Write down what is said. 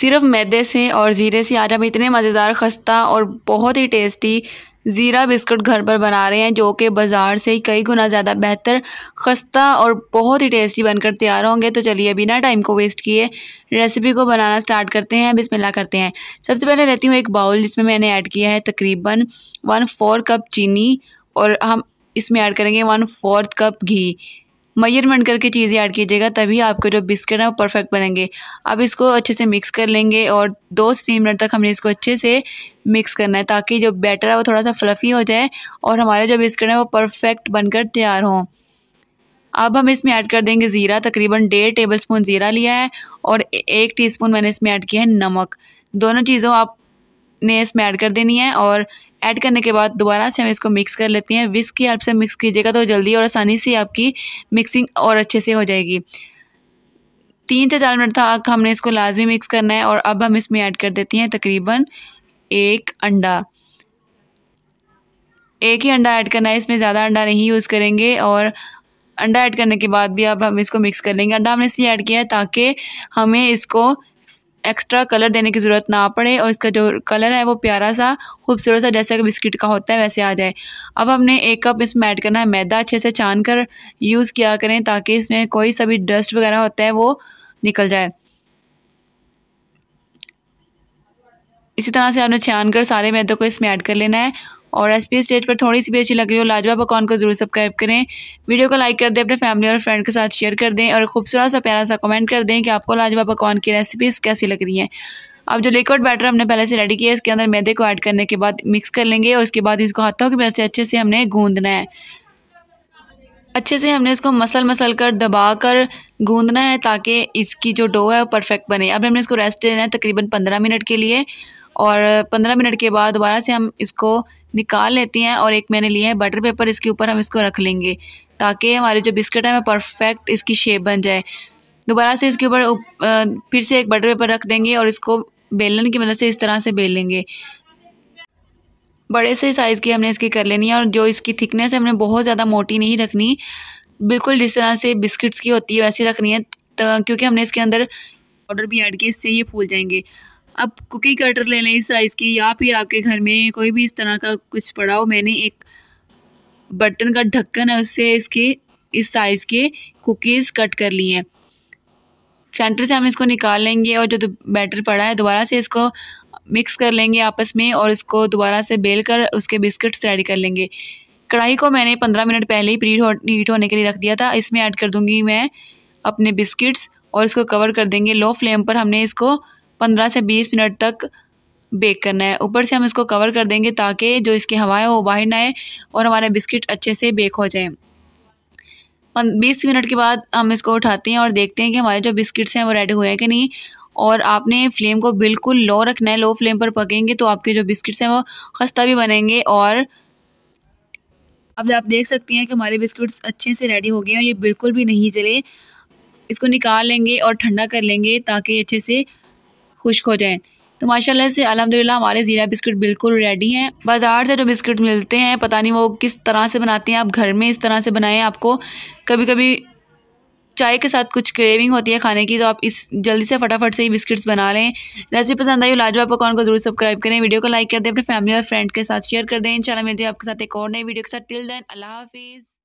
सिर्फ मैदे से और ज़ीरे से आज हम इतने मज़ेदार खस्ता और बहुत ही टेस्टी ज़ीरा बिस्कुट घर पर बना रहे हैं जो कि बाज़ार से कई गुना ज़्यादा बेहतर खस्ता और बहुत ही टेस्टी बनकर तैयार होंगे तो चलिए बिना टाइम को वेस्ट किए रेसिपी को बनाना स्टार्ट करते हैं बिस्मिल्लाह करते हैं सबसे पहले लेती हूँ एक बाउल जिसमें मैंने ऐड किया है तकरीबन वन फोर कप चीनी और हम इसमें ऐड करेंगे वन फोर्थ कप घी मयरमेंट करके चीज़ें ऐड कीजिएगा तभी आपके जो बिस्किट हैं वो परफेक्ट बनेंगे अब इसको अच्छे से मिक्स कर लेंगे और दो से तीन मिनट तक हमने इसको अच्छे से मिक्स करना है ताकि जो बैटर है वो थोड़ा सा फ्लफ़ी हो जाए और हमारे जो बिस्किट हैं वो परफेक्ट बनकर तैयार हों अब हम इसमें ऐड कर देंगे ज़ीरा तकरीबन डेढ़ टेबल स्पून ज़ीरा लिया है और एक टी मैंने इसमें ऐड किया है नमक दोनों चीज़ों आप ने इसमें ऐड कर देनी है और ऐड करने के बाद दोबारा से हम इसको मिक्स कर लेते हैं विस्क की हेल्प से मिक्स कीजिएगा तो जल्दी और आसानी से आपकी मिक्सिंग और अच्छे से हो जाएगी तीन से चार मिनट तक हमने इसको लाजमी मिक्स करना है और अब हम इसमें ऐड कर देते हैं तकरीबन एक अंडा एक ही अंडा ऐड करना है इसमें ज़्यादा अंडा नहीं यूज़ करेंगे और अंडा ऐड करने के बाद भी अब हम इसको मिक्स कर लेंगे अंडा हमने इसलिए ऐड किया है ताकि हमें इसको एक्स्ट्रा कलर देने की ज़रूरत ना पड़े और इसका जो कलर है वो प्यारा सा खूबसूरत सा जैसे बिस्किट का होता है वैसे आ जाए अब हमने एक कप इसमें ऐड करना है मैदा अच्छे से छान कर यूज़ किया करें ताकि इसमें कोई सा भी डस्ट वगैरह होता है वो निकल जाए इसी तरह से आपने छान कर सारे मैदे को इसमें ऐड कर लेना है और एस पी स्टेज पर थोड़ी सी भी अच्छी लग रही हो लाजवाब पकवान को जरूर सब्सक्राइब करें वीडियो को लाइक कर दें अपने फैमिली और फ्रेंड के साथ शेयर कर दें और खूबसूरत सा प्यारा सा कमेंट कर दें कि आपको लाजवाब पकवान की रेसिपीज़ कैसी लग रही हैं अब जो लिक्विड बैटर हमने पहले से रेडी किया है इसके अंदर मैदे को ऐड करने के बाद मिक्स कर लेंगे और उसके बाद इसको हाथों की मदद से अच्छे से हमने गूंदना है अच्छे से हमने इसको मसल मसल कर दबा कर गूंदना है ताकि इसकी जो डो है वो परफेक्ट बने अब हमने इसको रेस्ट देना है तकरीबन पंद्रह मिनट के लिए और पंद्रह मिनट के बाद दोबारा से हम इसको निकाल लेते हैं और एक मैंने लिया है बटर पेपर इसके ऊपर हम इसको रख लेंगे ताकि हमारे जो बिस्किट है वह परफेक्ट इसकी शेप बन जाए दोबारा से इसके ऊपर फिर से एक बटर पेपर रख देंगे और इसको बेलन की मदद मतलब से इस तरह से बेलेंगे बड़े से साइज़ की हमने इसकी कर लेनी है और जो इसकी थिकनेस है हमने बहुत ज़्यादा मोटी नहीं रखनी बिल्कुल जिस तरह से बिस्किट्स की होती है वैसी रखनी है क्योंकि हमने इसके अंदर पाउडर भी ऐड किया इससे ये फूल जाएंगे आप कुकी कटर ले लें इस साइज़ की या फिर आपके घर में कोई भी इस तरह का कुछ पड़ा हो मैंने एक बर्तन का ढक्कन है उससे इसके इस साइज़ के कुकीज़ कट कर ली हैं सेंटर से हम इसको निकाल लेंगे और जो तो बैटर पड़ा है दोबारा से इसको मिक्स कर लेंगे आपस में और इसको दोबारा से बेल कर उसके बिस्किट्स रेडी कर लेंगे कढ़ाई को मैंने पंद्रह मिनट पहले ही हो हीट होने के लिए रख दिया था इसमें ऐड कर दूंगी मैं अपने बिस्किट्स और इसको कवर कर देंगे लो फ्लेम पर हमने इसको पंद्रह से बीस मिनट तक बेक करना है ऊपर से हम इसको कवर कर देंगे ताकि जो इसकी हवाएं वो बाहर ना आए और हमारे बिस्किट अच्छे से बेक हो जाएँ बीस मिनट के बाद हम इसको उठाते हैं और देखते हैं कि हमारे जो बिस्किट्स हैं वो रेड हुए हैं कि नहीं और आपने फ्लेम को बिल्कुल लो रखना है लो फ्लेम पर पकेंगे तो आपके जो बिस्किट्स हैं वो खस्ता भी बनेंगे और अब आप देख सकती हैं कि हमारे बिस्किट्स अच्छे से रेडी हो गए हैं और ये बिल्कुल भी नहीं जले इसको निकाल लेंगे और ठंडा कर लेंगे ताकि अच्छे से खुश्क हो जाएँ तो माशाल्लाह से अलहमदिल्ला हमारे ज़ीरा बिस्किट बिल्कुल रेडी हैं बाज़ार से जो तो बिस्किट मिलते हैं पता नहीं वो किस तरह से बनाते हैं आप घर में इस तरह से बनाएं आपको कभी कभी चाय के साथ कुछ क्रेविंग होती है खाने की तो आप इस जल्दी से फटाफट से ही बिस्किट्स बना लें रेसिपी पसंद आई लाजवाब पकवान को जरूर सब्सक्राइब करें वीडियो को लाइक कर दें अपने फैमिली और फ्रेंड के साथ शेयर कर दें इंशाल्लाह मिलती है आपके साथ एक और नई वीडियो के साथ टिल देन अल्लाह हाफिज़